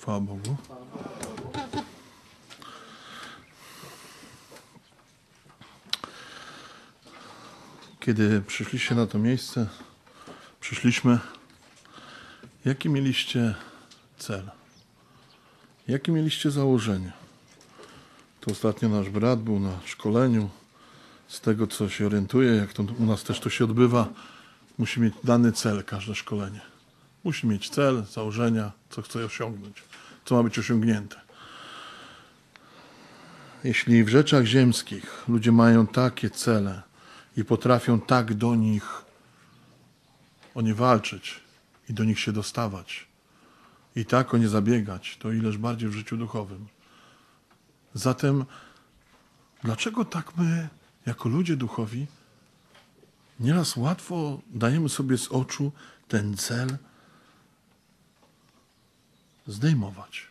Chwała Bogu. Kiedy przyszliście na to miejsce, przyszliśmy, jaki mieliście cel? Jakie mieliście założenie? To ostatnio nasz brat był na szkoleniu. Z tego, co się orientuje, jak to u nas też to się odbywa, musi mieć dany cel każde szkolenie. Musi mieć cel, założenia, co chce osiągnąć co ma być osiągnięte. Jeśli w rzeczach ziemskich ludzie mają takie cele i potrafią tak do nich o nie walczyć i do nich się dostawać i tak o nie zabiegać, to ileż bardziej w życiu duchowym. Zatem dlaczego tak my, jako ludzie duchowi, nieraz łatwo dajemy sobie z oczu ten cel, zdejmować.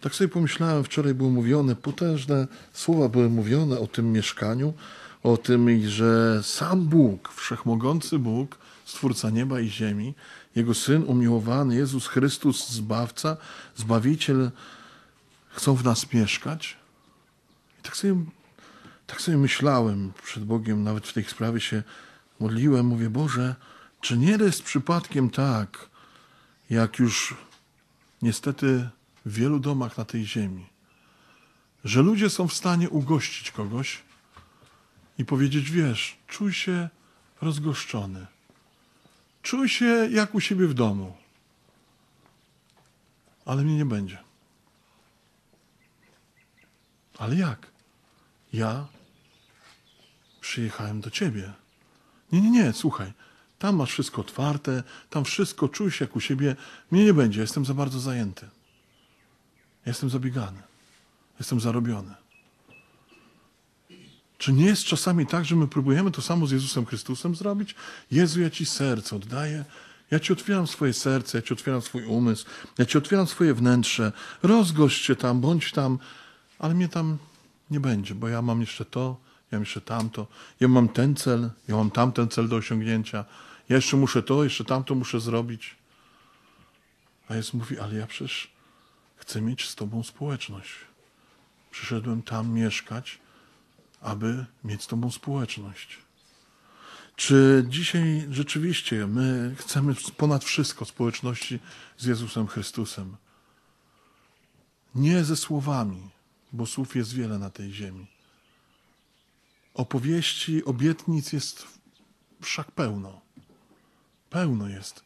Tak sobie pomyślałem, wczoraj były mówione, potężne słowa były mówione o tym mieszkaniu, o tym, że sam Bóg, wszechmogący Bóg, Stwórca nieba i ziemi, Jego Syn umiłowany, Jezus Chrystus, Zbawca, Zbawiciel, chcą w nas mieszkać. I tak sobie, tak sobie myślałem przed Bogiem, nawet w tej sprawie się modliłem, mówię, Boże, czy nie jest przypadkiem tak, jak już niestety w wielu domach na tej ziemi, że ludzie są w stanie ugościć kogoś i powiedzieć: Wiesz, czuj się rozgoszczony, czuj się jak u siebie w domu, ale mnie nie będzie. Ale jak? Ja przyjechałem do ciebie. Nie, nie, nie, słuchaj. Tam masz wszystko otwarte, tam wszystko czujesz jak u siebie. Mnie nie będzie, jestem za bardzo zajęty. Jestem zabiegany. Jestem zarobiony. Czy nie jest czasami tak, że my próbujemy to samo z Jezusem Chrystusem zrobić? Jezu, ja Ci serce oddaję. Ja Ci otwieram swoje serce, ja Ci otwieram swój umysł, ja Ci otwieram swoje wnętrze. Rozgość się tam, bądź tam, ale mnie tam nie będzie, bo ja mam jeszcze to, ja mam jeszcze tamto, ja mam ten cel, ja mam tamten cel do osiągnięcia ja jeszcze muszę to, jeszcze tamto muszę zrobić. A Jezus mówi, ale ja przecież chcę mieć z Tobą społeczność. Przyszedłem tam mieszkać, aby mieć z Tobą społeczność. Czy dzisiaj rzeczywiście my chcemy ponad wszystko społeczności z Jezusem Chrystusem? Nie ze słowami, bo słów jest wiele na tej ziemi. Opowieści, obietnic jest wszak pełno. Pełno jest.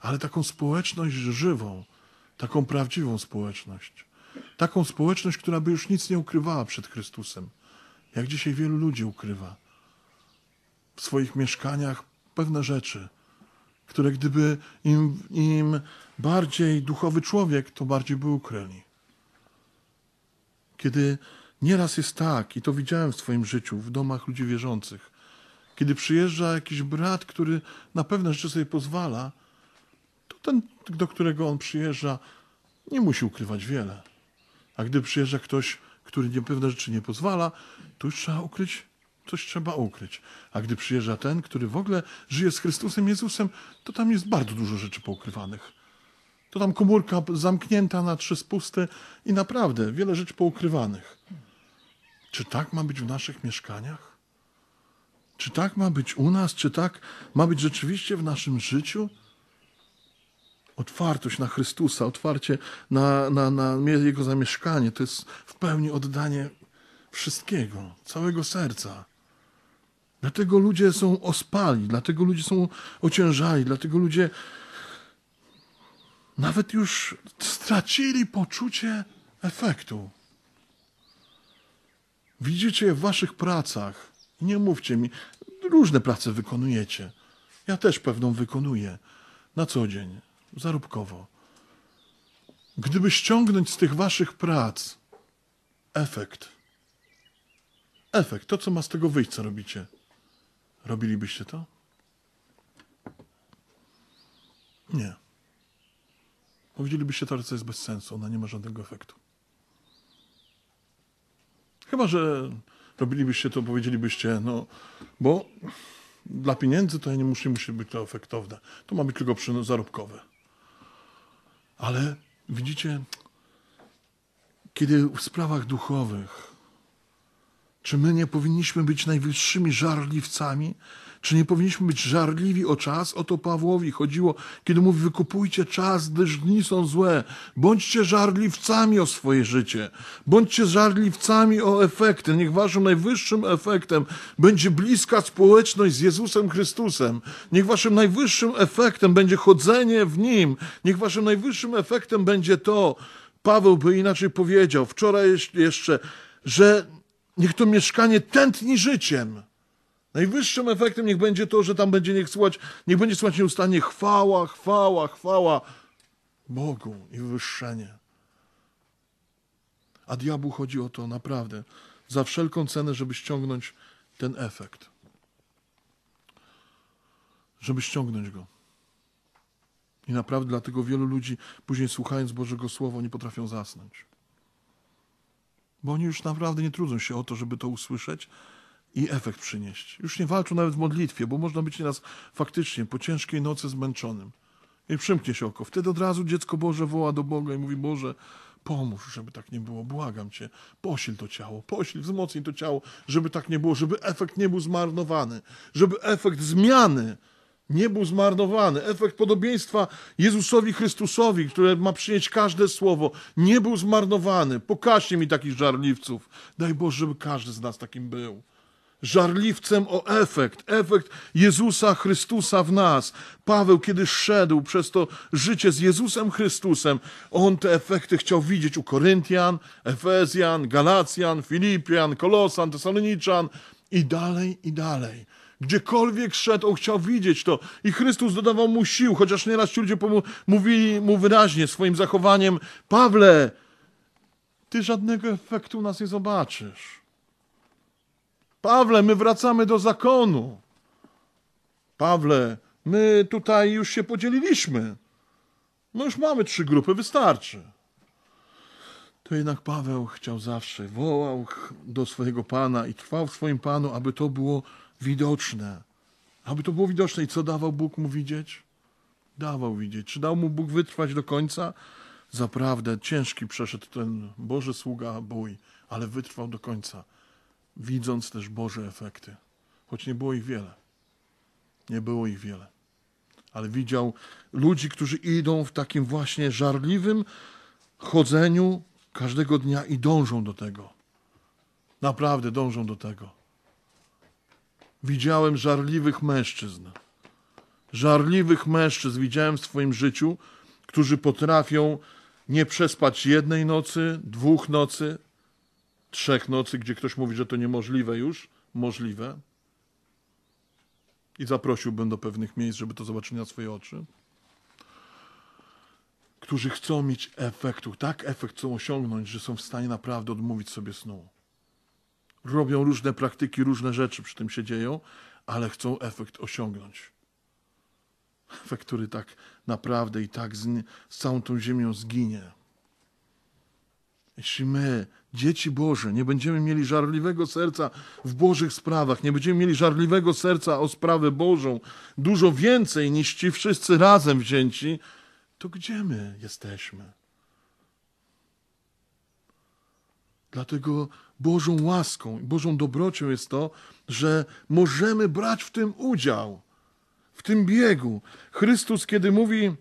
Ale taką społeczność żywą, taką prawdziwą społeczność. Taką społeczność, która by już nic nie ukrywała przed Chrystusem. Jak dzisiaj wielu ludzi ukrywa w swoich mieszkaniach pewne rzeczy, które gdyby im, im bardziej duchowy człowiek, to bardziej by ukryli. Kiedy nieraz jest tak, i to widziałem w swoim życiu, w domach ludzi wierzących, kiedy przyjeżdża jakiś brat, który na pewne rzeczy sobie pozwala, to ten, do którego on przyjeżdża, nie musi ukrywać wiele. A gdy przyjeżdża ktoś, który nie pewne rzeczy nie pozwala, to już trzeba ukryć, coś trzeba ukryć. A gdy przyjeżdża ten, który w ogóle żyje z Chrystusem Jezusem, to tam jest bardzo dużo rzeczy poukrywanych. To tam komórka zamknięta na trzy spusty i naprawdę wiele rzeczy poukrywanych. Czy tak ma być w naszych mieszkaniach? Czy tak ma być u nas? Czy tak ma być rzeczywiście w naszym życiu? Otwartość na Chrystusa, otwarcie na, na, na Jego zamieszkanie, to jest w pełni oddanie wszystkiego, całego serca. Dlatego ludzie są ospali, dlatego ludzie są ociężali, dlatego ludzie nawet już stracili poczucie efektu. Widzicie je w waszych pracach, nie mówcie mi, różne prace wykonujecie. Ja też pewną wykonuję na co dzień, zarobkowo. Gdyby ściągnąć z tych waszych prac efekt, efekt, to co ma z tego wyjść, co robicie, robilibyście to? Nie. Powiedzielibyście to, co jest bez sensu, ona nie ma żadnego efektu. Chyba, że robilibyście to, powiedzielibyście, no bo dla pieniędzy to ja nie muszę, musi być to efektowne. To ma być tylko zarobkowe. Ale widzicie, kiedy w sprawach duchowych, czy my nie powinniśmy być najwyższymi żarliwcami czy nie powinniśmy być żarliwi o czas? O to Pawłowi chodziło, kiedy mówi: wykupujcie czas, gdyż dni są złe. Bądźcie żarliwcami o swoje życie. Bądźcie żarliwcami o efekty. Niech waszym najwyższym efektem będzie bliska społeczność z Jezusem Chrystusem. Niech waszym najwyższym efektem będzie chodzenie w nim. Niech waszym najwyższym efektem będzie to, Paweł by inaczej powiedział wczoraj jeszcze, że niech to mieszkanie tętni życiem. Najwyższym efektem niech będzie to, że tam będzie niech słuchać, niech będzie słuchać nieustannie chwała, chwała, chwała Bogu i wywyższenie. A diabłu chodzi o to naprawdę, za wszelką cenę, żeby ściągnąć ten efekt. Żeby ściągnąć go. I naprawdę dlatego wielu ludzi, później słuchając Bożego Słowa, nie potrafią zasnąć. Bo oni już naprawdę nie trudzą się o to, żeby to usłyszeć, i efekt przynieść. Już nie walczą nawet w modlitwie, bo można być nieraz faktycznie po ciężkiej nocy zmęczonym. I przymknie się oko. Wtedy od razu dziecko Boże woła do Boga i mówi: Boże, pomóż, żeby tak nie było, błagam cię, posil to ciało, posil, wzmocnij to ciało, żeby tak nie było, żeby efekt nie był zmarnowany, żeby efekt zmiany nie był zmarnowany, efekt podobieństwa Jezusowi Chrystusowi, które ma przynieść każde słowo, nie był zmarnowany. Pokażcie mi takich żarliwców. Daj Boże, żeby każdy z nas takim był żarliwcem o efekt, efekt Jezusa Chrystusa w nas. Paweł, kiedy szedł przez to życie z Jezusem Chrystusem, on te efekty chciał widzieć u Koryntian, Efezjan, Galacjan, Filipian, Kolosan, Tesaloniczan i dalej, i dalej. Gdziekolwiek szedł, on chciał widzieć to. I Chrystus dodawał mu sił, chociaż nieraz ci ludzie mówili mu wyraźnie swoim zachowaniem: Pawle, ty żadnego efektu u nas nie zobaczysz. Pawle, my wracamy do zakonu. Pawle, my tutaj już się podzieliliśmy. No już mamy trzy grupy, wystarczy. To jednak Paweł chciał zawsze, wołał do swojego Pana i trwał w swoim Panu, aby to było widoczne. Aby to było widoczne. I co dawał Bóg mu widzieć? Dawał widzieć. Czy dał mu Bóg wytrwać do końca? Zaprawdę ciężki przeszedł ten Boży sługa bój, ale wytrwał do końca widząc też Boże efekty, choć nie było ich wiele. Nie było ich wiele. Ale widział ludzi, którzy idą w takim właśnie żarliwym chodzeniu każdego dnia i dążą do tego. Naprawdę dążą do tego. Widziałem żarliwych mężczyzn. Żarliwych mężczyzn widziałem w swoim życiu, którzy potrafią nie przespać jednej nocy, dwóch nocy, trzech nocy, gdzie ktoś mówi, że to niemożliwe już, możliwe. I zaprosiłbym do pewnych miejsc, żeby to zobaczyli na swoje oczy. Którzy chcą mieć efektu, tak efekt chcą osiągnąć, że są w stanie naprawdę odmówić sobie snu. Robią różne praktyki, różne rzeczy przy tym się dzieją, ale chcą efekt osiągnąć. Efekt, który tak naprawdę i tak z, z całą tą ziemią zginie. Jeśli my Dzieci Boże, nie będziemy mieli żarliwego serca w Bożych sprawach, nie będziemy mieli żarliwego serca o sprawę Bożą, dużo więcej niż ci wszyscy razem wzięci, to gdzie my jesteśmy? Dlatego Bożą łaską i Bożą dobrocią jest to, że możemy brać w tym udział, w tym biegu. Chrystus, kiedy mówi,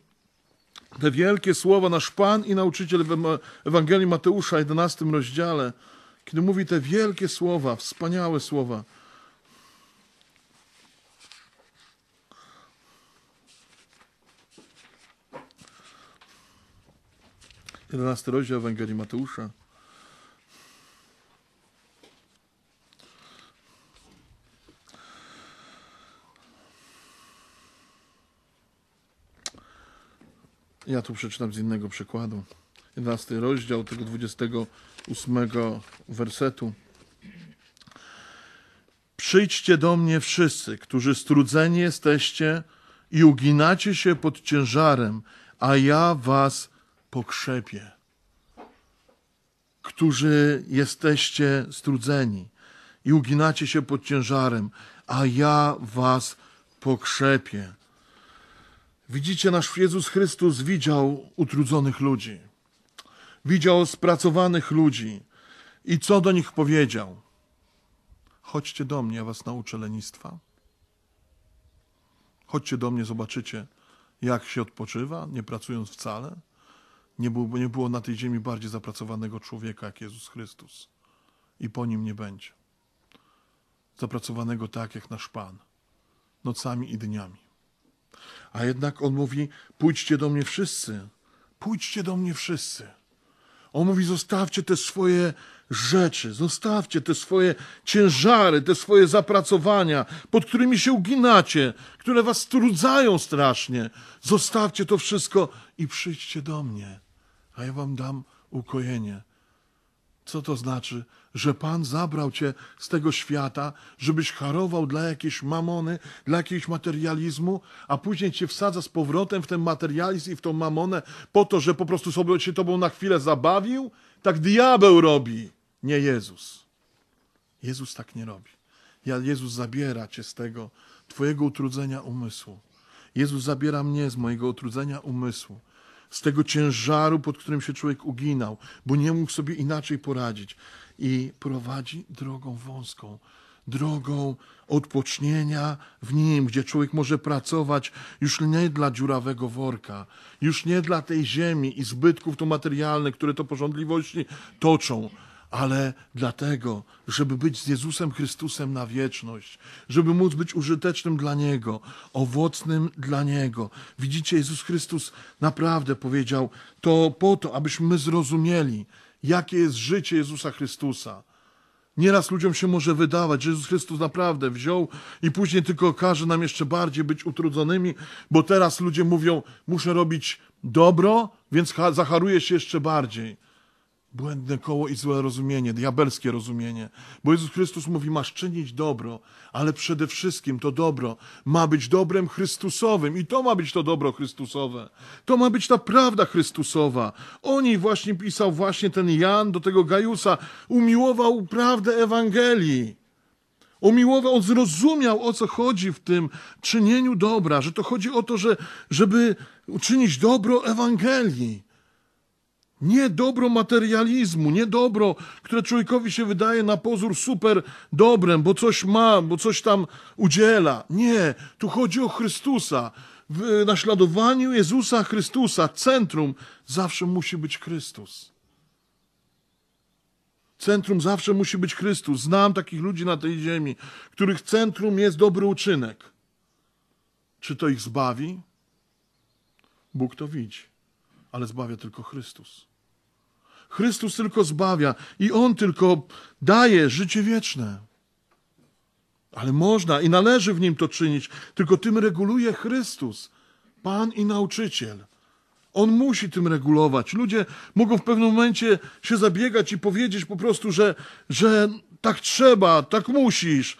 te wielkie słowa nasz Pan i nauczyciel w Ewangelii Mateusza, 11 rozdziale, kiedy mówi te wielkie słowa, wspaniałe słowa. Jedenasty rozdział Ewangelii Mateusza. Ja tu przeczytam z innego przykładu. 11 rozdział tego 28 wersetu. Przyjdźcie do mnie wszyscy, którzy strudzeni jesteście i uginacie się pod ciężarem, a ja was pokrzepię. Którzy jesteście strudzeni i uginacie się pod ciężarem, a ja was pokrzepię. Widzicie, nasz Jezus Chrystus widział utrudzonych ludzi, widział spracowanych ludzi i co do nich powiedział? Chodźcie do mnie, ja was nauczę lenistwa. Chodźcie do mnie, zobaczycie, jak się odpoczywa, nie pracując wcale. Nie było, nie było na tej ziemi bardziej zapracowanego człowieka jak Jezus Chrystus. I po nim nie będzie. Zapracowanego tak jak nasz Pan, nocami i dniami. A jednak on mówi: pójdźcie do mnie wszyscy. Pójdźcie do mnie wszyscy. On mówi: zostawcie te swoje rzeczy, zostawcie te swoje ciężary, te swoje zapracowania, pod którymi się uginacie, które was trudzają strasznie. Zostawcie to wszystko i przyjdźcie do mnie, a ja wam dam ukojenie. Co to znaczy, że Pan zabrał cię z tego świata, żebyś harował dla jakiejś mamony, dla jakiegoś materializmu, a później cię wsadza z powrotem w ten materializm i w tą mamonę po to, że po prostu sobie się tobą na chwilę zabawił? Tak diabeł robi, nie Jezus. Jezus tak nie robi. Jezus zabiera cię z tego twojego utrudzenia umysłu. Jezus zabiera mnie z mojego utrudzenia umysłu z tego ciężaru, pod którym się człowiek uginał, bo nie mógł sobie inaczej poradzić. I prowadzi drogą wąską, drogą odpocznienia w nim, gdzie człowiek może pracować już nie dla dziurawego worka, już nie dla tej ziemi i zbytków tu materialnych, które to pożądliwości toczą, ale dlatego, żeby być z Jezusem Chrystusem na wieczność, żeby móc być użytecznym dla Niego, owocnym dla Niego. Widzicie, Jezus Chrystus naprawdę powiedział to po to, abyśmy my zrozumieli, jakie jest życie Jezusa Chrystusa. Nieraz ludziom się może wydawać, że Jezus Chrystus naprawdę wziął i później tylko każe nam jeszcze bardziej być utrudzonymi, bo teraz ludzie mówią, muszę robić dobro, więc zacharuję się jeszcze bardziej. Błędne koło i złe rozumienie, diabelskie rozumienie. Bo Jezus Chrystus mówi, masz czynić dobro, ale przede wszystkim to dobro ma być dobrem Chrystusowym i to ma być to dobro Chrystusowe. To ma być ta prawda Chrystusowa. O niej właśnie pisał właśnie ten Jan do tego Gajusa. Umiłował prawdę Ewangelii. Umiłował, on zrozumiał, o co chodzi w tym czynieniu dobra, że to chodzi o to, że, żeby czynić dobro Ewangelii nie dobro materializmu, nie dobro, które człowiekowi się wydaje na pozór super dobrem, bo coś ma, bo coś tam udziela. Nie, tu chodzi o Chrystusa. W e, naśladowaniu Jezusa Chrystusa centrum zawsze musi być Chrystus. Centrum zawsze musi być Chrystus. Znam takich ludzi na tej ziemi, których centrum jest dobry uczynek. Czy to ich zbawi? Bóg to widzi, ale zbawia tylko Chrystus. Chrystus tylko zbawia i On tylko daje życie wieczne. Ale można i należy w Nim to czynić, tylko tym reguluje Chrystus, Pan i Nauczyciel. On musi tym regulować. Ludzie mogą w pewnym momencie się zabiegać i powiedzieć po prostu, że, że tak trzeba, tak musisz.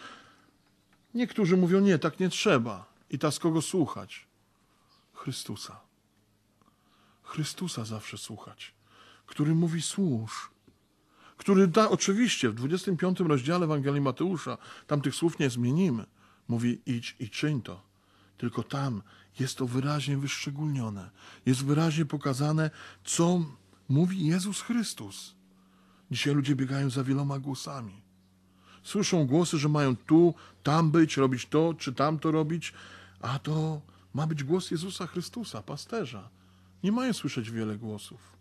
Niektórzy mówią, nie, tak nie trzeba. I ta z kogo słuchać? Chrystusa. Chrystusa zawsze słuchać który mówi służ, który da, oczywiście w 25 rozdziale Ewangelii Mateusza, tam tych słów nie zmienimy, mówi idź i czyń to. Tylko tam jest to wyraźnie wyszczególnione, jest wyraźnie pokazane, co mówi Jezus Chrystus. Dzisiaj ludzie biegają za wieloma głosami. Słyszą głosy, że mają tu, tam być, robić to, czy tamto robić, a to ma być głos Jezusa Chrystusa, pasterza. Nie mają słyszeć wiele głosów.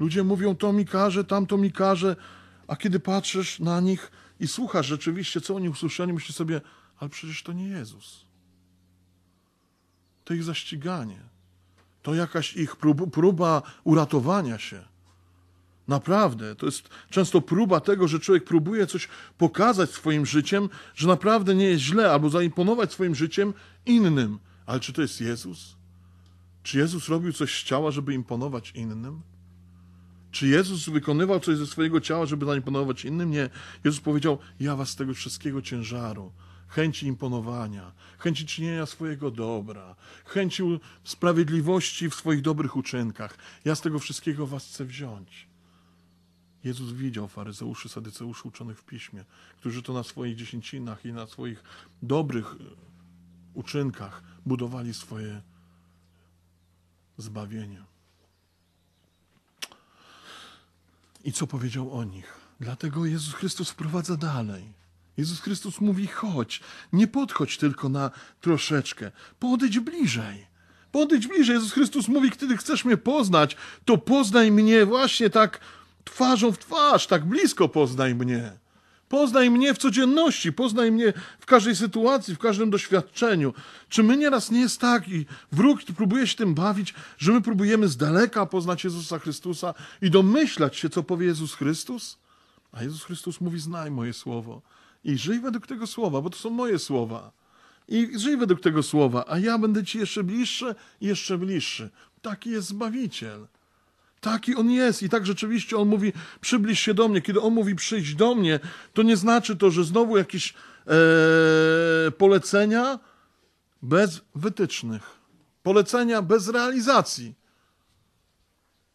Ludzie mówią to mi każe, tamto mi każe, a kiedy patrzysz na nich i słuchasz rzeczywiście, co oni usłyszeli, myślisz sobie, ale przecież to nie Jezus. To ich zaściganie. To jakaś ich prób, próba uratowania się. Naprawdę, to jest często próba tego, że człowiek próbuje coś pokazać swoim życiem, że naprawdę nie jest źle, albo zaimponować swoim życiem innym. Ale czy to jest Jezus? Czy Jezus robił coś z ciała, żeby imponować innym? Czy Jezus wykonywał coś ze swojego ciała, żeby zaimponować innym? Nie. Jezus powiedział: Ja was z tego wszystkiego ciężaru, chęci imponowania, chęci czynienia swojego dobra, chęci sprawiedliwości w swoich dobrych uczynkach, ja z tego wszystkiego was chcę wziąć. Jezus widział faryzeuszy, sadyceuszy uczonych w piśmie, którzy to na swoich dziesięcinach i na swoich dobrych e, uczynkach budowali swoje zbawienie. i co powiedział o nich. Dlatego Jezus Chrystus wprowadza dalej. Jezus Chrystus mówi: chodź, nie podchodź tylko na troszeczkę, podejdź bliżej. Podejdź bliżej. Jezus Chrystus mówi: kiedy chcesz mnie poznać, to poznaj mnie właśnie tak twarzą w twarz, tak blisko poznaj mnie. Poznaj mnie w codzienności, poznaj mnie w każdej sytuacji, w każdym doświadczeniu. Czy my nieraz nie jest tak i wróg próbuje się tym bawić, że my próbujemy z daleka poznać Jezusa Chrystusa i domyślać się, co powie Jezus Chrystus? A Jezus Chrystus mówi: Znaj moje słowo i żyj według tego słowa, bo to są moje słowa. I żyj według tego słowa, a ja będę ci jeszcze bliższy i jeszcze bliższy. Taki jest Zbawiciel. Taki on jest. I tak rzeczywiście on mówi, przybliż się do mnie. Kiedy on mówi, przyjdź do mnie, to nie znaczy to, że znowu jakieś e, polecenia bez wytycznych. Polecenia bez realizacji.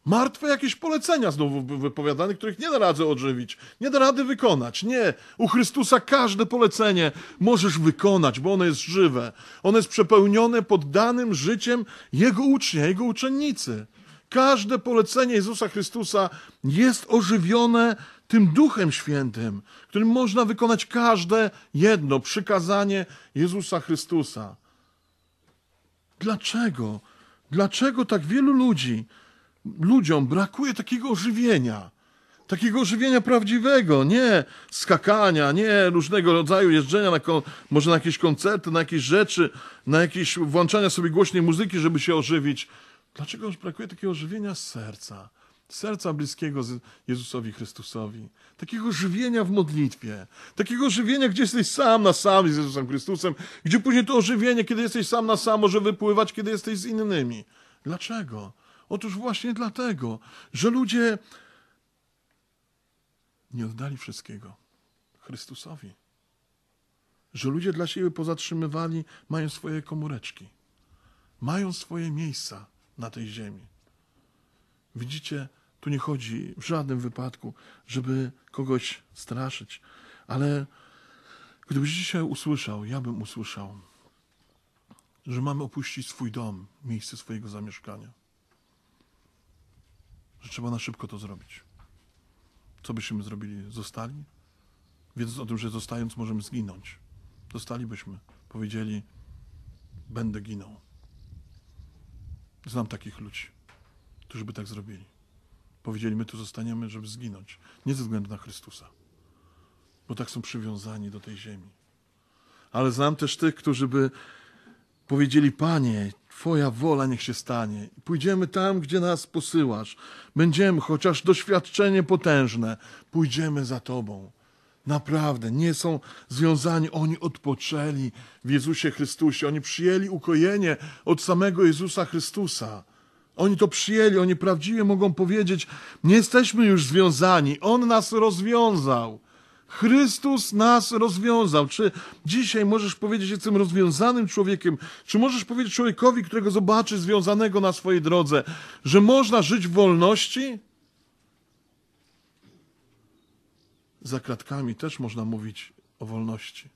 Martwe jakieś polecenia znowu wypowiadane, których nie da rady odżywić, nie da rady wykonać. Nie, u Chrystusa każde polecenie możesz wykonać, bo ono jest żywe. Ono jest przepełnione poddanym życiem Jego ucznia, Jego uczennicy. Każde polecenie Jezusa Chrystusa jest ożywione tym Duchem Świętym, którym można wykonać każde jedno przykazanie Jezusa Chrystusa. Dlaczego? Dlaczego tak wielu ludzi, ludziom brakuje takiego ożywienia? Takiego ożywienia prawdziwego, nie skakania, nie różnego rodzaju jeżdżenia, na może na jakieś koncerty, na jakieś rzeczy, na jakieś włączania sobie głośnej muzyki, żeby się ożywić już brakuje takiego żywienia z serca? serca bliskiego Jezusowi Chrystusowi, takiego żywienia w modlitwie, takiego żywienia, gdzie jesteś sam na sam z Jezusem Chrystusem, gdzie później to ożywienie, kiedy jesteś sam na sam, może wypływać, kiedy jesteś z innymi. Dlaczego? Otóż właśnie dlatego, że ludzie nie oddali wszystkiego Chrystusowi. Że ludzie dla siebie pozatrzymywali, mają swoje komóreczki, mają swoje miejsca na tej ziemi. Widzicie, tu nie chodzi w żadnym wypadku, żeby kogoś straszyć, ale gdybyś dzisiaj usłyszał, ja bym usłyszał, że mamy opuścić swój dom, miejsce swojego zamieszkania, że trzeba na szybko to zrobić. Co byśmy zrobili? Zostali? Wiedząc o tym, że zostając możemy zginąć. Zostalibyśmy. Powiedzieli, będę ginął. Znam takich ludzi, którzy by tak zrobili. Powiedzieli, my tu zostaniemy, żeby zginąć. Nie ze względu na Chrystusa, bo tak są przywiązani do tej ziemi. Ale znam też tych, którzy by powiedzieli, Panie, Twoja wola niech się stanie. Pójdziemy tam, gdzie nas posyłasz. Będziemy, chociaż doświadczenie potężne, pójdziemy za Tobą. Naprawdę nie są związani, oni odpoczęli w Jezusie Chrystusie, oni przyjęli ukojenie od samego Jezusa Chrystusa. Oni to przyjęli, oni prawdziwie mogą powiedzieć: Nie jesteśmy już związani, On nas rozwiązał. Chrystus nas rozwiązał. Czy dzisiaj możesz powiedzieć jestem rozwiązanym człowiekiem? Czy możesz powiedzieć człowiekowi, którego zobaczysz związanego na swojej drodze, że można żyć w wolności? za kratkami też można mówić o wolności,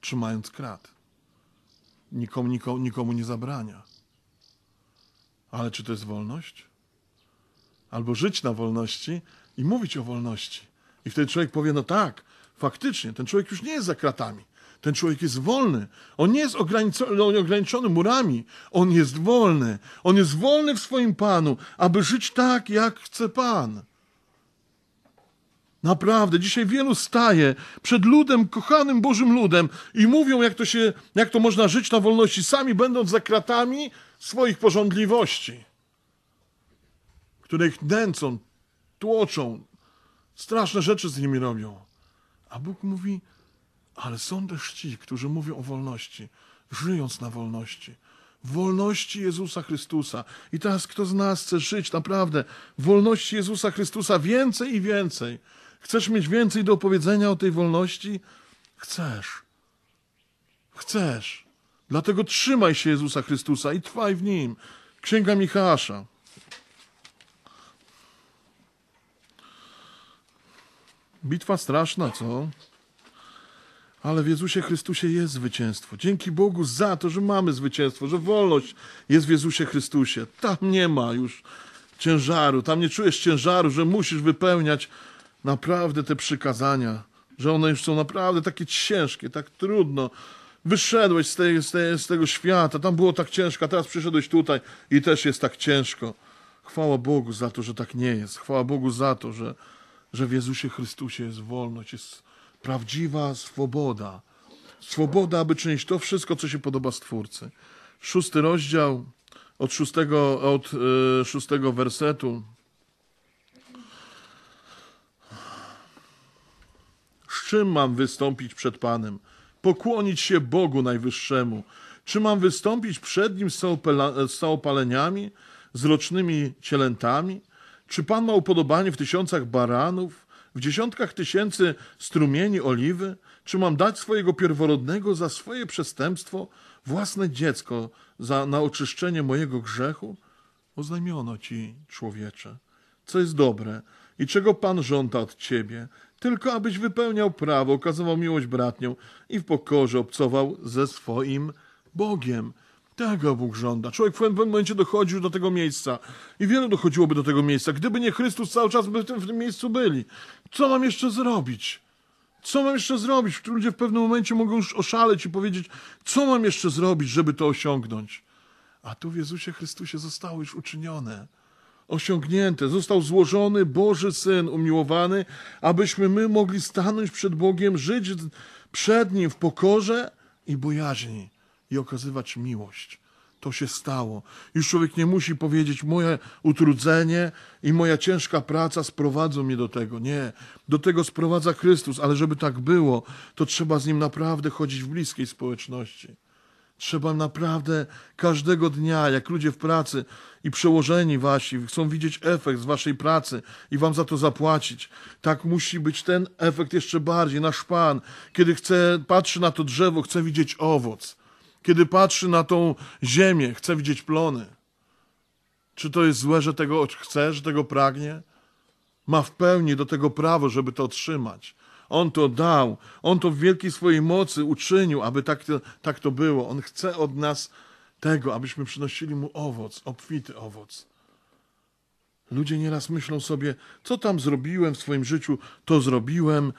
trzymając krat. Nikomu, nikomu, nikomu nie zabrania. Ale czy to jest wolność? Albo żyć na wolności i mówić o wolności. I wtedy człowiek powie: No tak, faktycznie, ten człowiek już nie jest za kratami. Ten człowiek jest wolny. On nie jest ograniczony, no, ograniczony murami. On jest wolny. On jest wolny w swoim Panu, aby żyć tak, jak chce Pan. Naprawdę, dzisiaj wielu staje przed ludem, kochanym Bożym ludem i mówią, jak to, się, jak to można żyć na wolności, sami będąc za kratami swoich porządliwości, które ich nęcą, tłoczą, straszne rzeczy z nimi robią. A Bóg mówi, ale są też ci, którzy mówią o wolności, żyjąc na wolności. Wolności Jezusa Chrystusa. I teraz kto z nas chce żyć naprawdę w wolności Jezusa Chrystusa więcej i więcej? Chcesz mieć więcej do powiedzenia o tej wolności? Chcesz. Chcesz. Dlatego trzymaj się Jezusa Chrystusa i trwaj w Nim. Księga Michała. Bitwa straszna, co? Ale w Jezusie Chrystusie jest zwycięstwo. Dzięki Bogu za to, że mamy zwycięstwo, że wolność jest w Jezusie Chrystusie. Tam nie ma już ciężaru, tam nie czujesz ciężaru, że musisz wypełniać naprawdę te przykazania, że one już są naprawdę takie ciężkie, tak trudno. Wyszedłeś z, tej, z, tej, z tego świata, tam było tak ciężko, a teraz przyszedłeś tutaj i też jest tak ciężko. Chwała Bogu za to, że tak nie jest. Chwała Bogu za to, że, że w Jezusie Chrystusie jest wolność, jest prawdziwa swoboda. Swoboda, aby czynić to wszystko, co się podoba Stwórcy. Szósty rozdział od szóstego, od, y, szóstego wersetu. czym mam wystąpić przed Panem? Pokłonić się Bogu Najwyższemu. Czy mam wystąpić przed Nim z całopaleniami, z rocznymi cielętami? Czy Pan ma upodobanie w tysiącach baranów, w dziesiątkach tysięcy strumieni oliwy? Czy mam dać swojego pierworodnego za swoje przestępstwo, własne dziecko za, na oczyszczenie mojego grzechu? Oznajmiono ci, człowiecze, co jest dobre i czego Pan żąda od ciebie, tylko abyś wypełniał prawo, okazywał miłość bratnią i w pokorze obcował ze swoim Bogiem. Tego tak Bóg żąda. Człowiek w pewnym momencie dochodził do tego miejsca. I wielu dochodziłoby do tego miejsca. Gdyby nie Chrystus, cały czas by w tym, w tym miejscu byli. Co mam jeszcze zrobić? Co mam jeszcze zrobić? Ludzie w pewnym momencie mogą już oszaleć i powiedzieć, co mam jeszcze zrobić, żeby to osiągnąć? A tu w Jezusie Chrystusie zostało już uczynione osiągnięte. Został złożony Boży Syn umiłowany, abyśmy my mogli stanąć przed Bogiem, żyć przed Nim w pokorze i bojaźni i okazywać miłość. To się stało. Już człowiek nie musi powiedzieć, moje utrudzenie i moja ciężka praca sprowadzą mnie do tego. Nie. Do tego sprowadza Chrystus, ale żeby tak było, to trzeba z Nim naprawdę chodzić w bliskiej społeczności. Trzeba naprawdę każdego dnia, jak ludzie w pracy i przełożeni wasi chcą widzieć efekt z waszej pracy i wam za to zapłacić, tak musi być ten efekt jeszcze bardziej. Nasz Pan, kiedy chce, patrzy na to drzewo, chce widzieć owoc. Kiedy patrzy na tą ziemię, chce widzieć plony. Czy to jest złe, że tego chce, że tego pragnie? Ma w pełni do tego prawo, żeby to otrzymać. On to dał, On to w wielkiej swojej mocy uczynił, aby tak to, tak to było. On chce od nas tego, abyśmy przynosili Mu owoc, obfity owoc. Ludzie nieraz myślą sobie, co tam zrobiłem w swoim życiu, to zrobiłem,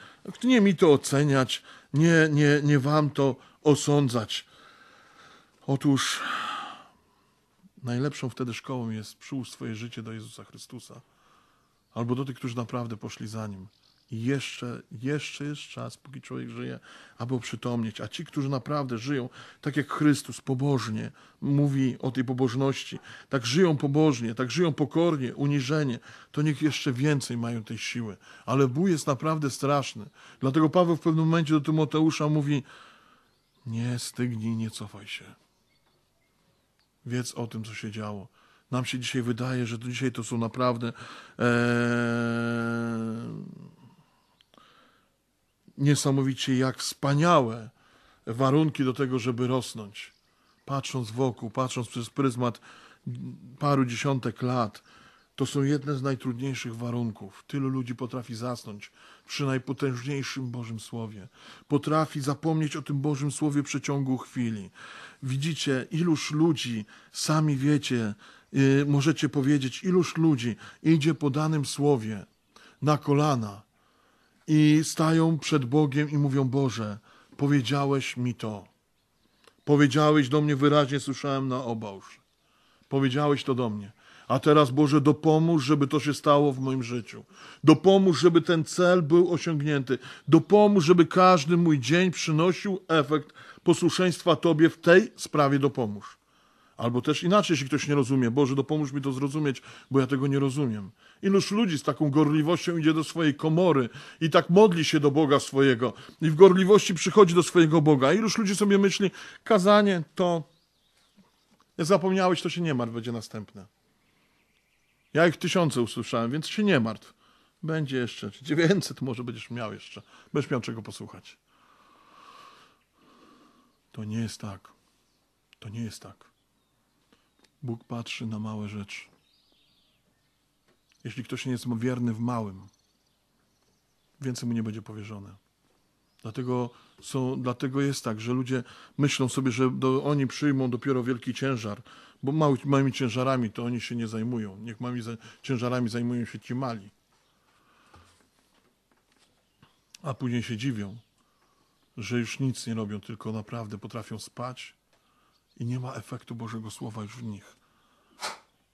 nie mi to oceniać, nie, nie, nie wam to osądzać. Otóż najlepszą wtedy szkołą jest przyłóż swoje życie do Jezusa Chrystusa albo do tych, którzy naprawdę poszli za Nim. I jeszcze, jeszcze jest czas, póki człowiek żyje, aby oprzytomnieć. A ci, którzy naprawdę żyją tak jak Chrystus, pobożnie, mówi o tej pobożności, tak żyją pobożnie, tak żyją pokornie, uniżenie, to niech jeszcze więcej mają tej siły. Ale bój jest naprawdę straszny. Dlatego Paweł w pewnym momencie do Tymoteusza mówi: Nie stygnij, nie cofaj się. Wiedz o tym, co się działo. Nam się dzisiaj wydaje, że to dzisiaj to są naprawdę. Ee niesamowicie, jak wspaniałe warunki do tego, żeby rosnąć. Patrząc wokół, patrząc przez pryzmat paru dziesiątek lat, to są jedne z najtrudniejszych warunków. Tylu ludzi potrafi zasnąć przy najpotężniejszym Bożym Słowie. Potrafi zapomnieć o tym Bożym Słowie w przeciągu chwili. Widzicie, iluż ludzi, sami wiecie, yy, możecie powiedzieć, iluż ludzi idzie po danym Słowie na kolana, i stają przed Bogiem i mówią: Boże, powiedziałeś mi to. Powiedziałeś do mnie wyraźnie, słyszałem na obałż. Powiedziałeś to do mnie. A teraz, Boże, dopomóż, żeby to się stało w moim życiu. Dopomóż, żeby ten cel był osiągnięty. Dopomóż, żeby każdy mój dzień przynosił efekt posłuszeństwa Tobie w tej sprawie. Dopomóż. Albo też inaczej, jeśli ktoś nie rozumie, Boże, dopomóż mi to zrozumieć, bo ja tego nie rozumiem. Iluż ludzi z taką gorliwością idzie do swojej komory i tak modli się do Boga swojego i w gorliwości przychodzi do swojego Boga. Iluż ludzi sobie myśli, kazanie to, jak zapomniałeś, to się nie martw, będzie następne. Ja ich tysiące usłyszałem, więc się nie martw. Będzie jeszcze, 900 może będziesz miał jeszcze. Będziesz miał czego posłuchać. To nie jest tak. To nie jest tak. Bóg patrzy na małe rzeczy. Jeśli ktoś nie jest wierny w małym, więcej mu nie będzie powierzone. Dlatego, są, dlatego jest tak, że ludzie myślą sobie, że do, oni przyjmą dopiero wielki ciężar, bo mały, małymi ciężarami to oni się nie zajmują. Niech małymi za, ciężarami zajmują się ci mali. A później się dziwią, że już nic nie robią, tylko naprawdę potrafią spać i nie ma efektu Bożego Słowa już w nich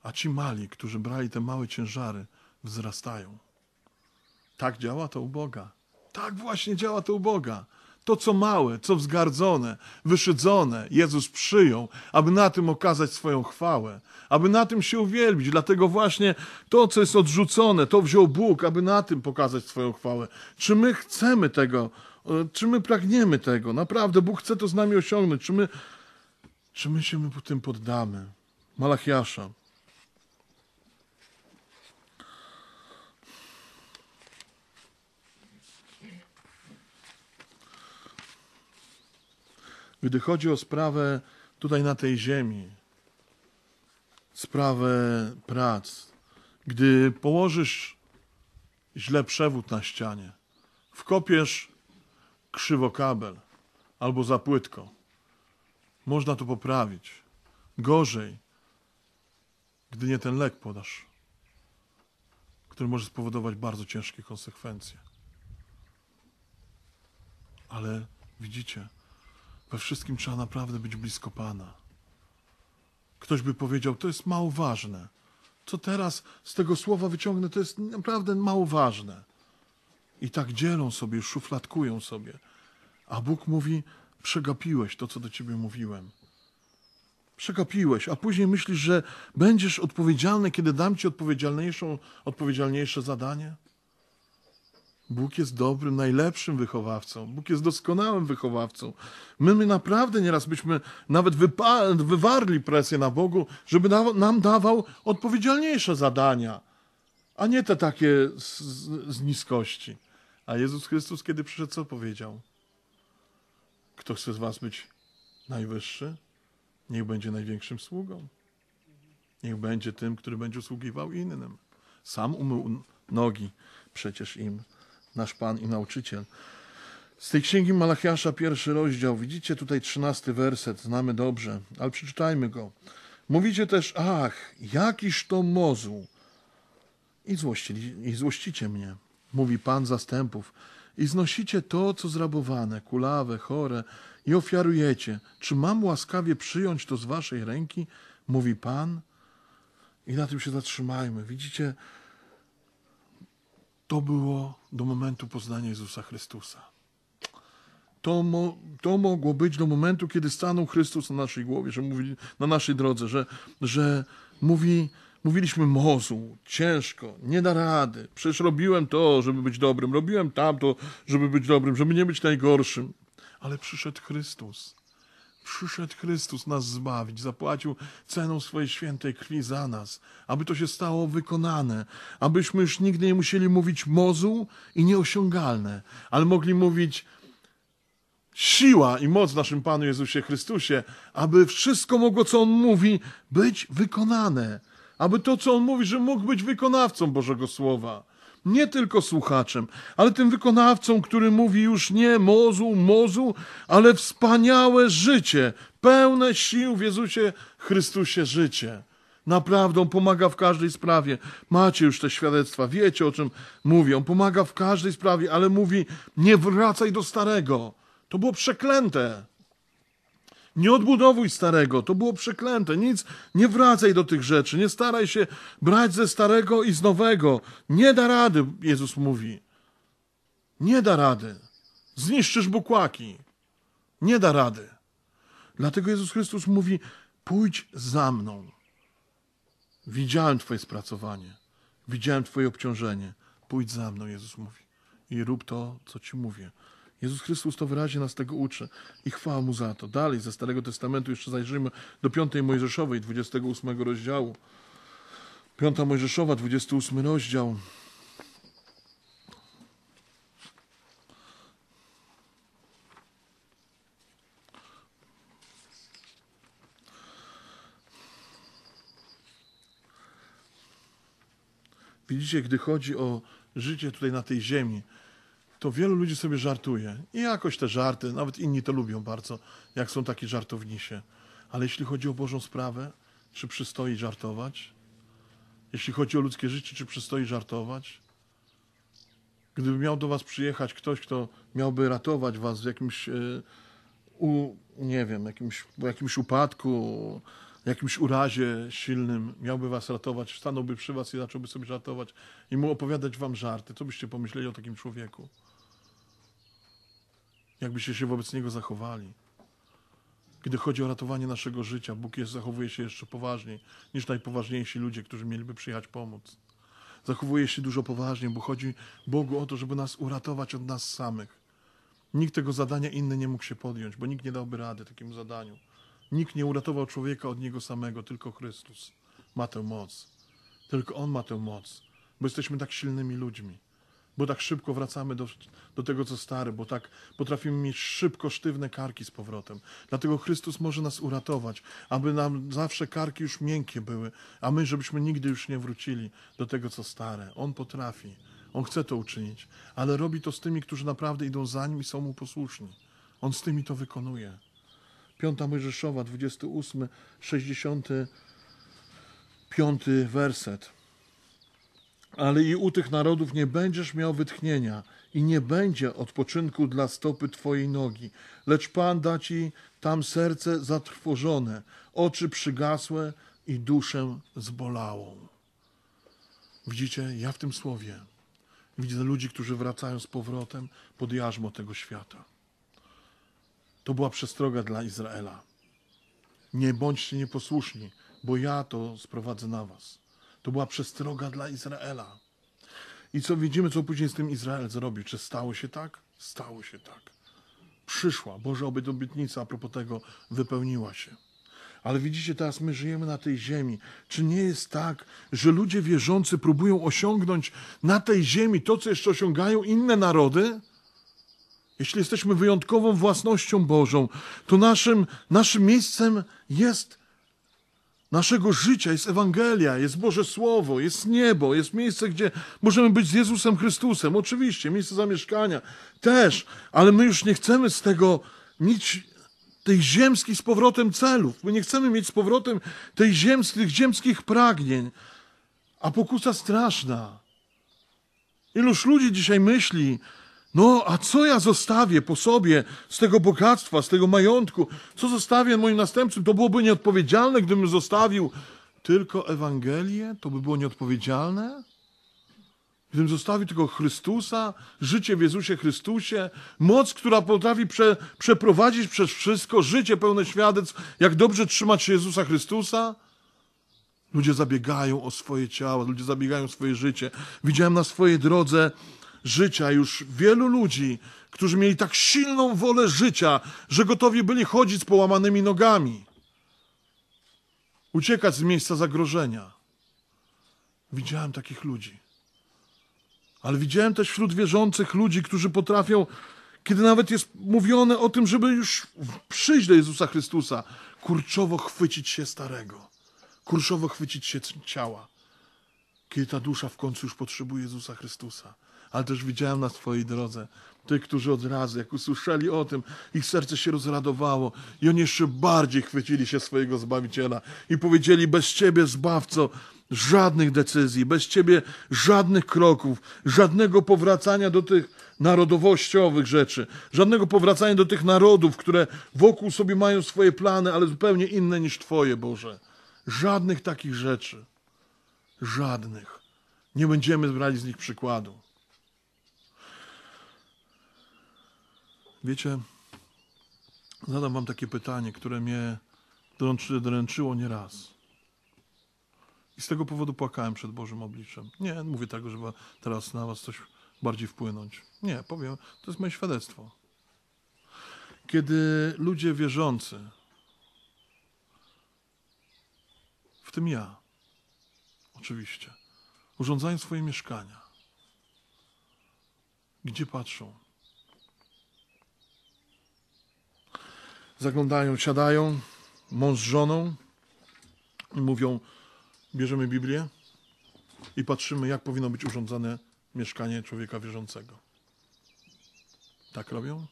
a ci mali, którzy brali te małe ciężary, wzrastają. Tak działa to u Boga. Tak właśnie działa to u Boga. To, co małe, co wzgardzone, wyszydzone, Jezus przyjął, aby na tym okazać swoją chwałę, aby na tym się uwielbić. Dlatego właśnie to, co jest odrzucone, to wziął Bóg, aby na tym pokazać swoją chwałę. Czy my chcemy tego? E, czy my pragniemy tego? Naprawdę, Bóg chce to z nami osiągnąć. Czy my, czy my się my tym poddamy? Malachiasza gdy chodzi o sprawę tutaj na tej ziemi, sprawę prac, gdy położysz źle przewód na ścianie, wkopiesz krzywo kabel albo za płytko, można to poprawić. Gorzej, gdy nie ten lek podasz, który może spowodować bardzo ciężkie konsekwencje. Ale widzicie, we wszystkim trzeba naprawdę być blisko Pana. Ktoś by powiedział, to jest mało ważne. Co teraz z tego słowa wyciągnę, to jest naprawdę mało ważne. I tak dzielą sobie, szufladkują sobie. A Bóg mówi, przegapiłeś to, co do ciebie mówiłem. Przegapiłeś, a później myślisz, że będziesz odpowiedzialny, kiedy dam ci odpowiedzialniejszą, odpowiedzialniejsze zadanie? Bóg jest dobrym, najlepszym wychowawcą. Bóg jest doskonałym wychowawcą. My, my naprawdę nieraz byśmy nawet wywarli presję na Bogu, żeby nam dawał odpowiedzialniejsze zadania, a nie te takie z, z niskości. A Jezus Chrystus, kiedy przyszedł, co powiedział? Kto chce z was być najwyższy, niech będzie największym sługą. Niech będzie tym, który będzie usługiwał innym. Sam umył nogi przecież im nasz Pan i Nauczyciel. Z tej księgi Malachiasza, pierwszy rozdział, widzicie tutaj trzynasty werset, znamy dobrze, ale przeczytajmy go. Mówicie też, ach, jakiż to mozu. I, złości, I złościcie mnie, mówi Pan zastępów, i znosicie to, co zrabowane, kulawe, chore, i ofiarujecie. Czy mam łaskawie przyjąć to z waszej ręki? Mówi Pan. I na tym się zatrzymajmy. Widzicie, to było do momentu poznania Jezusa Chrystusa. To, mo, to mogło być do momentu, kiedy stanął Chrystus na naszej głowie, że mówi na naszej drodze, że, że mówi, mówiliśmy mozu, ciężko, nie da rady. Przecież robiłem to, żeby być dobrym, robiłem tamto, żeby być dobrym, żeby nie być najgorszym. Ale przyszedł Chrystus Przyszedł Chrystus nas zbawić, zapłacił ceną swojej świętej krwi za nas, aby to się stało wykonane, abyśmy już nigdy nie musieli mówić mozu i nieosiągalne, ale mogli mówić siła i moc naszym Panu Jezusie Chrystusie, aby wszystko mogło, co On mówi, być wykonane, aby to, co On mówi, że mógł być wykonawcą Bożego Słowa nie tylko słuchaczem, ale tym wykonawcą, który mówi już nie mozu, mozu, ale wspaniałe życie, pełne sił w Jezusie Chrystusie życie. Naprawdę, on pomaga w każdej sprawie. Macie już te świadectwa, wiecie o czym mówię. On pomaga w każdej sprawie, ale mówi: nie wracaj do starego. To było przeklęte. Nie odbudowuj starego, to było przeklęte, nic, nie wracaj do tych rzeczy, nie staraj się brać ze starego i z nowego. Nie da rady, Jezus mówi. Nie da rady. Zniszczysz bukłaki. Nie da rady. Dlatego Jezus Chrystus mówi: pójdź za mną. Widziałem Twoje spracowanie, widziałem Twoje obciążenie. Pójdź za mną, Jezus mówi. I rób to, co Ci mówię. Jezus Chrystus to wyraźnie nas tego uczy i chwała Mu za to. Dalej ze Starego Testamentu jeszcze zajrzyjmy do 5 Mojżeszowej, 28 rozdziału. 5 Mojżeszowa, 28 rozdział. Widzicie, gdy chodzi o życie tutaj na tej ziemi, to wielu ludzi sobie żartuje. I jakoś te żarty, nawet inni to lubią bardzo, jak są taki żartownisie. Ale jeśli chodzi o Bożą sprawę, czy przystoi żartować? Jeśli chodzi o ludzkie życie, czy przystoi żartować? Gdyby miał do was przyjechać ktoś, kto miałby ratować was w jakimś, e, u, nie wiem, jakimś, jakimś upadku, jakimś urazie silnym, miałby was ratować, stanąłby przy was i zacząłby sobie żartować i mu opowiadać wam żarty, co byście pomyśleli o takim człowieku? jakbyście się wobec Niego zachowali. Kiedy chodzi o ratowanie naszego życia, Bóg jest, zachowuje się jeszcze poważniej niż najpoważniejsi ludzie, którzy mieliby przyjechać pomóc. Zachowuje się dużo poważniej, bo chodzi Bogu o to, żeby nas uratować od nas samych. Nikt tego zadania inny nie mógł się podjąć, bo nikt nie dałby rady takiemu zadaniu. Nikt nie uratował człowieka od niego samego, tylko Chrystus ma tę moc. Tylko On ma tę moc, bo jesteśmy tak silnymi ludźmi bo tak szybko wracamy do, do tego, co stare, bo tak potrafimy mieć szybko sztywne karki z powrotem. Dlatego Chrystus może nas uratować, aby nam zawsze karki już miękkie były, a my, żebyśmy nigdy już nie wrócili do tego, co stare. On potrafi, On chce to uczynić, ale robi to z tymi, którzy naprawdę idą za Nim i są Mu posłuszni. On z tymi to wykonuje. Piąta Mojżeszowa, 28, 65 werset ale i u tych narodów nie będziesz miał wytchnienia i nie będzie odpoczynku dla stopy Twojej nogi, lecz Pan da Ci tam serce zatrwożone, oczy przygasłe i duszę zbolałą. Widzicie, ja w tym słowie widzę ludzi, którzy wracają z powrotem pod jarzmo tego świata. To była przestroga dla Izraela. Nie bądźcie nieposłuszni, bo ja to sprowadzę na was. To była przestroga dla Izraela. I co widzimy, co później z tym Izrael zrobił? Czy stało się tak? Stało się tak. Przyszła Boże obietnica a propos tego wypełniła się. Ale widzicie, teraz my żyjemy na tej ziemi. Czy nie jest tak, że ludzie wierzący próbują osiągnąć na tej ziemi to, co jeszcze osiągają inne narody? Jeśli jesteśmy wyjątkową własnością Bożą, to naszym, naszym miejscem jest naszego życia jest Ewangelia, jest Boże Słowo, jest niebo, jest miejsce, gdzie możemy być z Jezusem Chrystusem. Oczywiście, miejsce zamieszkania też, ale my już nie chcemy z tego mieć tych ziemskich z powrotem celów. My nie chcemy mieć z powrotem tej ziemskich, tych ziemskich pragnień. A pokusa straszna. Iluż ludzi dzisiaj myśli, no, a co ja zostawię po sobie z tego bogactwa, z tego majątku? Co zostawię moim następcom? To byłoby nieodpowiedzialne, gdybym zostawił tylko Ewangelię? To by było nieodpowiedzialne? Gdybym zostawił tylko Chrystusa, życie w Jezusie Chrystusie, moc, która potrafi prze, przeprowadzić przez wszystko, życie pełne świadectw, jak dobrze trzymać się Jezusa Chrystusa? Ludzie zabiegają o swoje ciała, ludzie zabiegają o swoje życie. Widziałem na swojej drodze życia już wielu ludzi, którzy mieli tak silną wolę życia, że gotowi byli chodzić z połamanymi nogami, uciekać z miejsca zagrożenia. Widziałem takich ludzi. Ale widziałem też wśród wierzących ludzi, którzy potrafią, kiedy nawet jest mówione o tym, żeby już przyjść do Jezusa Chrystusa, kurczowo chwycić się starego, kurczowo chwycić się ciała, kiedy ta dusza w końcu już potrzebuje Jezusa Chrystusa ale też widziałem na swojej drodze tych, którzy od razu, jak usłyszeli o tym, ich serce się rozradowało i oni jeszcze bardziej chwycili się swojego Zbawiciela i powiedzieli, bez Ciebie, Zbawco, żadnych decyzji, bez Ciebie żadnych kroków, żadnego powracania do tych narodowościowych rzeczy, żadnego powracania do tych narodów, które wokół sobie mają swoje plany, ale zupełnie inne niż Twoje, Boże. Żadnych takich rzeczy. Żadnych. Nie będziemy brali z nich przykładu. Wiecie, zadam wam takie pytanie, które mnie dręczy, dręczyło nieraz. I z tego powodu płakałem przed Bożym obliczem. Nie mówię tego, tak, żeby teraz na was coś bardziej wpłynąć. Nie, powiem, to jest moje świadectwo. Kiedy ludzie wierzący, w tym ja, oczywiście, urządzają swoje mieszkania, gdzie patrzą? zaglądają, siadają, mąż z żoną i mówią, bierzemy Biblię i patrzymy, jak powinno być urządzane mieszkanie człowieka wierzącego. Tak robią?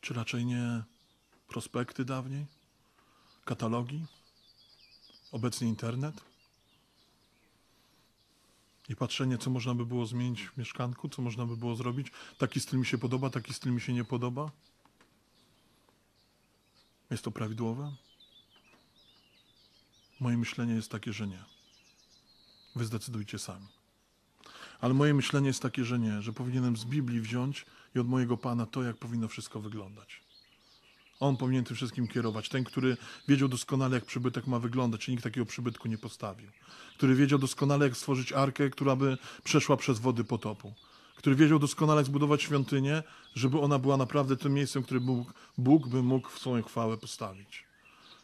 Czy raczej nie prospekty dawniej, katalogi, obecnie internet? i patrzenie, co można by było zmienić w mieszkanku, co można by było zrobić. Taki styl mi się podoba, taki styl mi się nie podoba. Jest to prawidłowe? Moje myślenie jest takie, że nie. Wy zdecydujcie sami. Ale moje myślenie jest takie, że nie, że powinienem z Biblii wziąć i od mojego Pana to, jak powinno wszystko wyglądać. On powinien tym wszystkim kierować. Ten, który wiedział doskonale, jak przybytek ma wyglądać, i nikt takiego przybytku nie postawił. Który wiedział doskonale, jak stworzyć arkę, która by przeszła przez wody potopu. Który wiedział doskonale, jak zbudować świątynię, żeby ona była naprawdę tym miejscem, które Bóg, Bóg by mógł w swoją chwałę postawić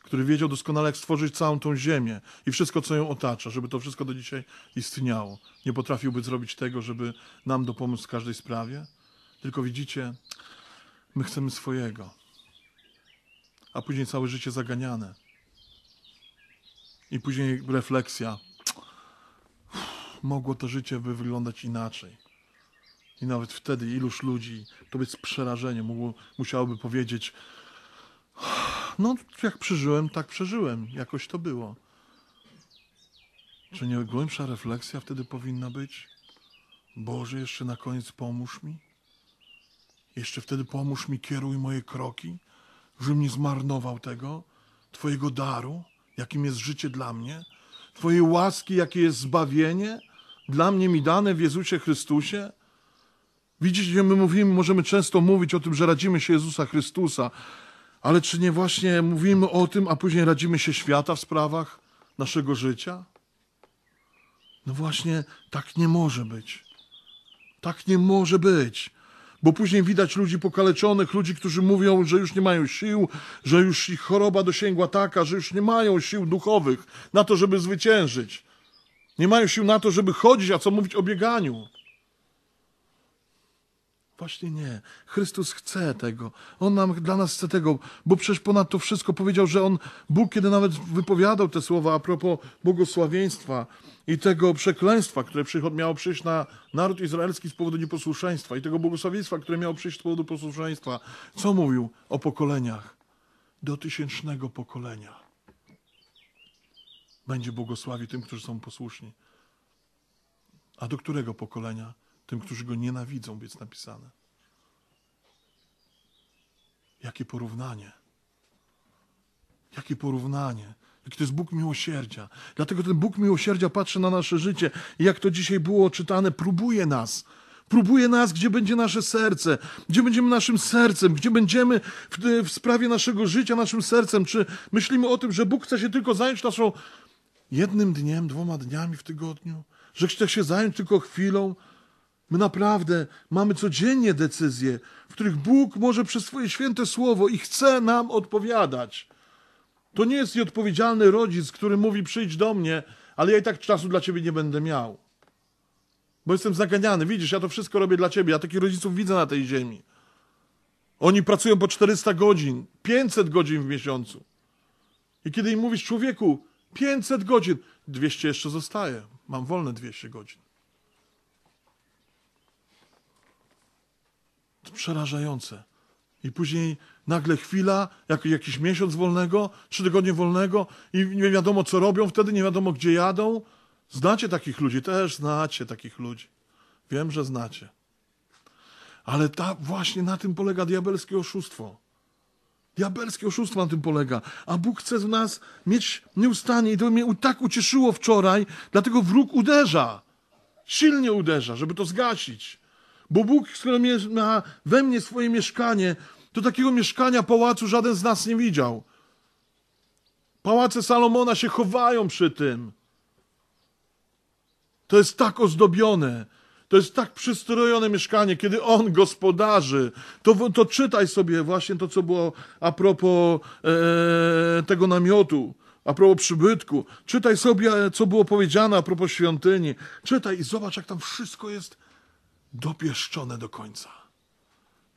który wiedział doskonale, jak stworzyć całą tą ziemię i wszystko, co ją otacza, żeby to wszystko do dzisiaj istniało. Nie potrafiłby zrobić tego, żeby nam dopomóc w każdej sprawie, tylko widzicie, my chcemy swojego a później całe życie zaganiane. I później refleksja. Mogło to życie by wyglądać inaczej. I nawet wtedy iluż ludzi, to być z przerażeniem mógł, musiałoby powiedzieć no jak przeżyłem, tak przeżyłem. Jakoś to było. Czy nie głębsza refleksja wtedy powinna być? Boże, jeszcze na koniec pomóż mi. Jeszcze wtedy pomóż mi, kieruj moje kroki żebym nie zmarnował tego, Twojego daru, jakim jest życie dla mnie, Twojej łaski, jakie jest zbawienie, dla mnie mi dane w Jezusie Chrystusie. Widzicie, my mówimy, możemy często mówić o tym, że radzimy się Jezusa Chrystusa, ale czy nie właśnie mówimy o tym, a później radzimy się świata w sprawach naszego życia? No właśnie, tak nie może być. Tak nie może być bo później widać ludzi pokaleczonych, ludzi, którzy mówią, że już nie mają sił, że już ich choroba dosięgła taka, że już nie mają sił duchowych na to, żeby zwyciężyć. Nie mają sił na to, żeby chodzić, a co mówić o bieganiu. Właśnie nie. Chrystus chce tego. On nam dla nas chce tego, bo przecież ponad to wszystko powiedział, że On, Bóg, kiedy nawet wypowiadał te słowa a propos błogosławieństwa i tego przekleństwa, które miało przyjść na naród izraelski z powodu nieposłuszeństwa i tego błogosławieństwa, które miało przyjść z powodu posłuszeństwa, co mówił o pokoleniach? Do tysięcznego pokolenia będzie błogosławił tym, którzy są posłuszni. A do którego pokolenia? tym, którzy go nienawidzą, jest napisane. Jakie porównanie. Jakie porównanie. Jaki to jest Bóg miłosierdzia. Dlatego ten Bóg miłosierdzia patrzy na nasze życie i jak to dzisiaj było czytane, próbuje nas. Próbuje nas, gdzie będzie nasze serce, gdzie będziemy naszym sercem, gdzie będziemy w, w sprawie naszego życia naszym sercem. Czy myślimy o tym, że Bóg chce się tylko zająć naszą jednym dniem, dwoma dniami w tygodniu, że chce się zająć tylko chwilą, My naprawdę mamy codziennie decyzje, w których Bóg może przez swoje święte słowo i chce nam odpowiadać. To nie jest nieodpowiedzialny rodzic, który mówi: przyjdź do mnie, ale ja i tak czasu dla ciebie nie będę miał. Bo jestem zaganiany. Widzisz, ja to wszystko robię dla ciebie. Ja takich rodziców widzę na tej ziemi. Oni pracują po 400 godzin, 500 godzin w miesiącu. I kiedy im mówisz, człowieku, 500 godzin, 200 jeszcze zostaje. Mam wolne 200 godzin. przerażające. I później nagle chwila, jak, jakiś miesiąc wolnego, trzy tygodnie wolnego i nie wiadomo, co robią wtedy, nie wiadomo, gdzie jadą. Znacie takich ludzi, też znacie takich ludzi. Wiem, że znacie. Ale ta, właśnie na tym polega diabelskie oszustwo. Diabelskie oszustwo na tym polega. A Bóg chce w nas mieć nieustannie. I to mnie tak ucieszyło wczoraj, dlatego wróg uderza. Silnie uderza, żeby to zgasić. Bo Bóg, który ma we mnie swoje mieszkanie, to takiego mieszkania pałacu żaden z nas nie widział. Pałace Salomona się chowają przy tym. To jest tak ozdobione, to jest tak przystrojone mieszkanie, kiedy on gospodarzy. To, to czytaj sobie właśnie to, co było a propos e, tego namiotu, a propos przybytku. Czytaj sobie, co było powiedziane a propos świątyni. Czytaj i zobacz, jak tam wszystko jest dopieszczone do końca.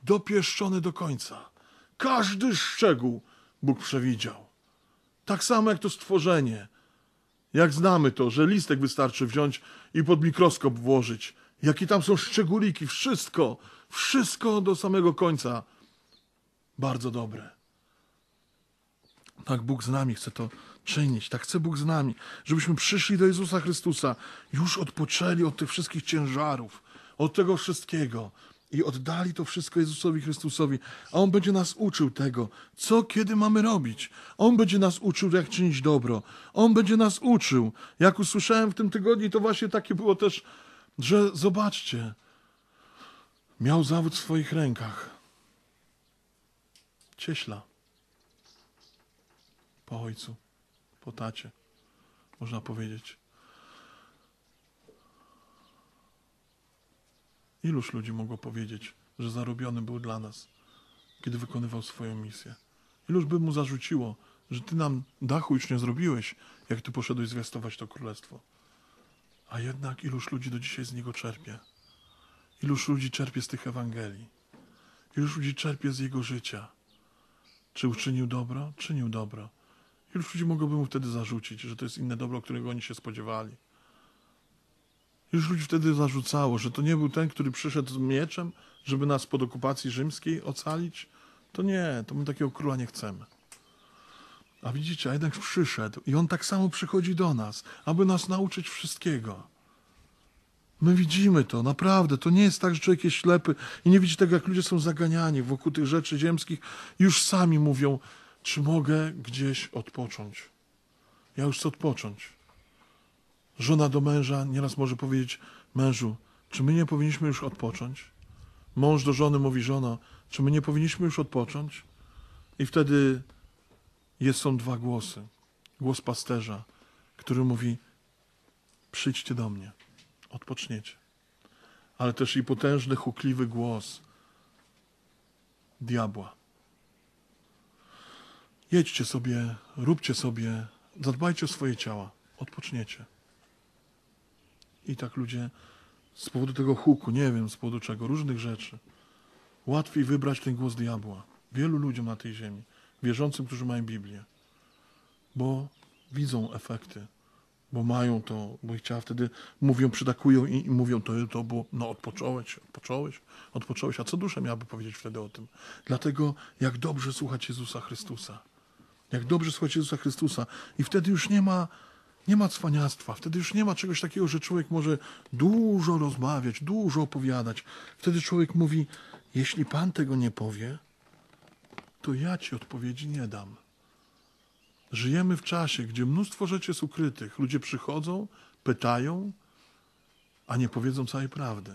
Dopieszczone do końca. Każdy szczegół Bóg przewidział. Tak samo jak to stworzenie. Jak znamy to, że listek wystarczy wziąć i pod mikroskop włożyć. Jakie tam są szczególiki, wszystko, wszystko do samego końca. Bardzo dobre. Tak Bóg z nami chce to czynić, tak chce Bóg z nami, żebyśmy przyszli do Jezusa Chrystusa, już odpoczęli od tych wszystkich ciężarów, od tego wszystkiego i oddali to wszystko Jezusowi Chrystusowi, a On będzie nas uczył tego, co kiedy mamy robić. On będzie nas uczył, jak czynić dobro. On będzie nas uczył. Jak usłyszałem w tym tygodniu, to właśnie takie było też, że zobaczcie, miał zawód w swoich rękach. Cieśla. Po ojcu, po tacie, można powiedzieć. Iluż ludzi mogło powiedzieć, że zarobiony był dla nas, kiedy wykonywał swoją misję? Iluż by mu zarzuciło, że ty nam dachu już nie zrobiłeś, jak ty poszedłeś zwiastować to królestwo. A jednak iluż ludzi do dzisiaj z niego czerpie? Iluż ludzi czerpie z tych Ewangelii? Iluż ludzi czerpie z jego życia? Czy uczynił dobro? Czynił dobro. Iluż ludzi mogłoby mu wtedy zarzucić, że to jest inne dobro, którego oni się spodziewali? Już ludzi wtedy zarzucało, że to nie był ten, który przyszedł z mieczem, żeby nas pod okupacji rzymskiej ocalić. To nie, to my takiego króla nie chcemy. A widzicie, a jednak przyszedł i on tak samo przychodzi do nas, aby nas nauczyć wszystkiego. My widzimy to, naprawdę. To nie jest tak, że człowiek jest ślepy i nie widzi tego, jak ludzie są zaganiani wokół tych rzeczy ziemskich. Już sami mówią, czy mogę gdzieś odpocząć. Ja już chcę odpocząć. Żona do męża nieraz może powiedzieć: Mężu, czy my nie powinniśmy już odpocząć? Mąż do żony mówi: Żono, czy my nie powinniśmy już odpocząć? I wtedy jest, są dwa głosy. Głos pasterza, który mówi: Przyjdźcie do mnie, odpoczniecie. Ale też i potężny, hukliwy głos diabła. Jedźcie sobie, róbcie sobie, zadbajcie o swoje ciała, odpoczniecie. I tak ludzie z powodu tego huku, nie wiem z powodu czego, różnych rzeczy, łatwiej wybrać ten głos diabła. Wielu ludziom na tej ziemi, wierzącym, którzy mają Biblię, bo widzą efekty, bo mają to, bo ich ciała wtedy mówią, przytakują i, i mówią, to, to było, no odpocząłeś, odpocząłeś, odpocząłeś. A co dusza miałaby powiedzieć wtedy o tym? Dlatego jak dobrze słuchać Jezusa Chrystusa. Jak dobrze słuchać Jezusa Chrystusa. I wtedy już nie ma nie ma cwaniactwa, wtedy już nie ma czegoś takiego, że człowiek może dużo rozmawiać, dużo opowiadać. Wtedy człowiek mówi: Jeśli Pan tego nie powie, to ja Ci odpowiedzi nie dam. Żyjemy w czasie, gdzie mnóstwo rzeczy jest ukrytych. Ludzie przychodzą, pytają, a nie powiedzą całej prawdy.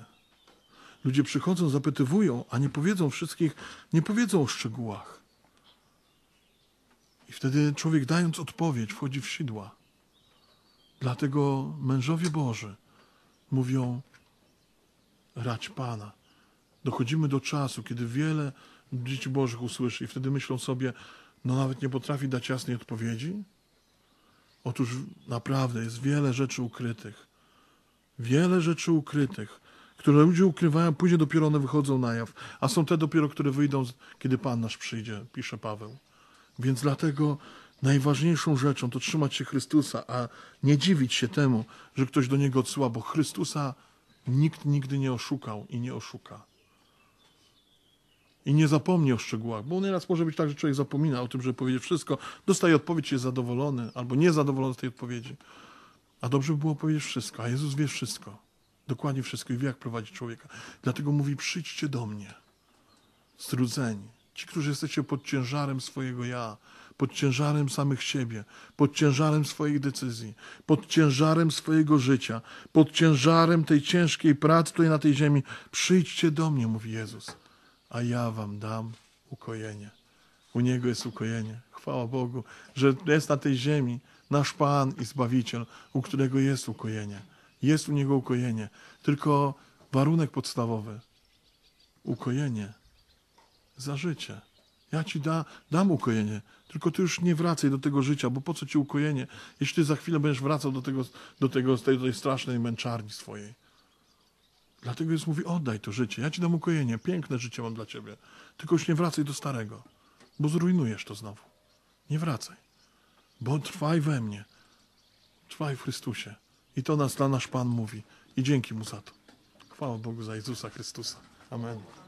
Ludzie przychodzą, zapytywują, a nie powiedzą wszystkich, nie powiedzą o szczegółach. I wtedy człowiek, dając odpowiedź, wchodzi w sidła. Dlatego mężowie Boży mówią, rać Pana. Dochodzimy do czasu, kiedy wiele dzieci Bożych usłyszy i wtedy myślą sobie, no nawet nie potrafi dać jasnej odpowiedzi? Otóż naprawdę jest wiele rzeczy ukrytych. Wiele rzeczy ukrytych, które ludzie ukrywają, później dopiero one wychodzą na jaw, a są te dopiero, które wyjdą, kiedy Pan nasz przyjdzie, pisze Paweł. Więc dlatego Najważniejszą rzeczą to trzymać się Chrystusa, a nie dziwić się temu, że ktoś do niego odsyła, bo Chrystusa nikt nigdy nie oszukał i nie oszuka. I nie zapomni o szczegółach, bo nieraz może być tak, że człowiek zapomina o tym, że powiedzieć wszystko, dostaje odpowiedź, jest zadowolony albo niezadowolony z tej odpowiedzi. A dobrze by było powiedzieć wszystko, a Jezus wie wszystko, dokładnie wszystko i wie, jak prowadzi człowieka. Dlatego mówi: przyjdźcie do mnie, strudzeni, ci, którzy jesteście pod ciężarem swojego ja, pod ciężarem samych siebie, pod ciężarem swoich decyzji, pod ciężarem swojego życia, pod ciężarem tej ciężkiej pracy tutaj na tej ziemi. Przyjdźcie do mnie, mówi Jezus, a ja wam dam ukojenie. U Niego jest ukojenie. Chwała Bogu, że jest na tej ziemi nasz Pan i Zbawiciel, u którego jest ukojenie. Jest u Niego ukojenie. Tylko warunek podstawowy. Ukojenie za życie. Ja Ci da, dam ukojenie. Tylko ty już nie wracaj do tego życia, bo po co ci ukojenie, jeśli ty za chwilę będziesz wracał do tego, do tego, tej, tej strasznej męczarni swojej. Dlatego Jezus mówi, oddaj to życie, ja ci dam ukojenie, piękne życie mam dla ciebie. Tylko już nie wracaj do starego, bo zrujnujesz to znowu. Nie wracaj, bo trwaj we mnie, trwaj w Chrystusie. I to nas dla nasz Pan mówi. I dzięki Mu za to. Chwała Bogu za Jezusa Chrystusa. Amen.